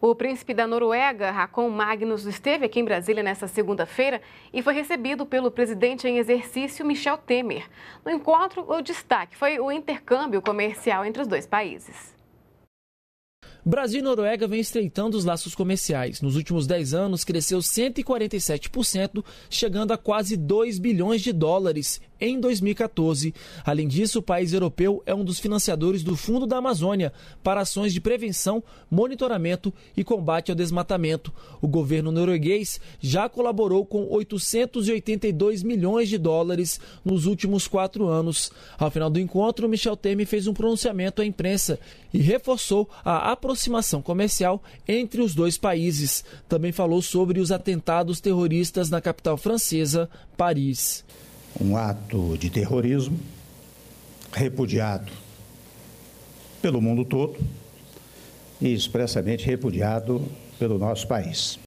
O príncipe da Noruega, Racon Magnus, esteve aqui em Brasília nesta segunda-feira e foi recebido pelo presidente em exercício, Michel Temer. No encontro, o destaque foi o intercâmbio comercial entre os dois países. Brasil e Noruega vêm estreitando os laços comerciais. Nos últimos 10 anos, cresceu 147%, chegando a quase 2 bilhões de dólares em 2014. Além disso, o país europeu é um dos financiadores do Fundo da Amazônia para ações de prevenção, monitoramento e combate ao desmatamento. O governo norueguês já colaborou com 882 milhões de dólares nos últimos quatro anos. Ao final do encontro, Michel Temer fez um pronunciamento à imprensa e reforçou a aproximação comercial entre os dois países. Também falou sobre os atentados terroristas na capital francesa, Paris um ato de terrorismo repudiado pelo mundo todo e expressamente repudiado pelo nosso país.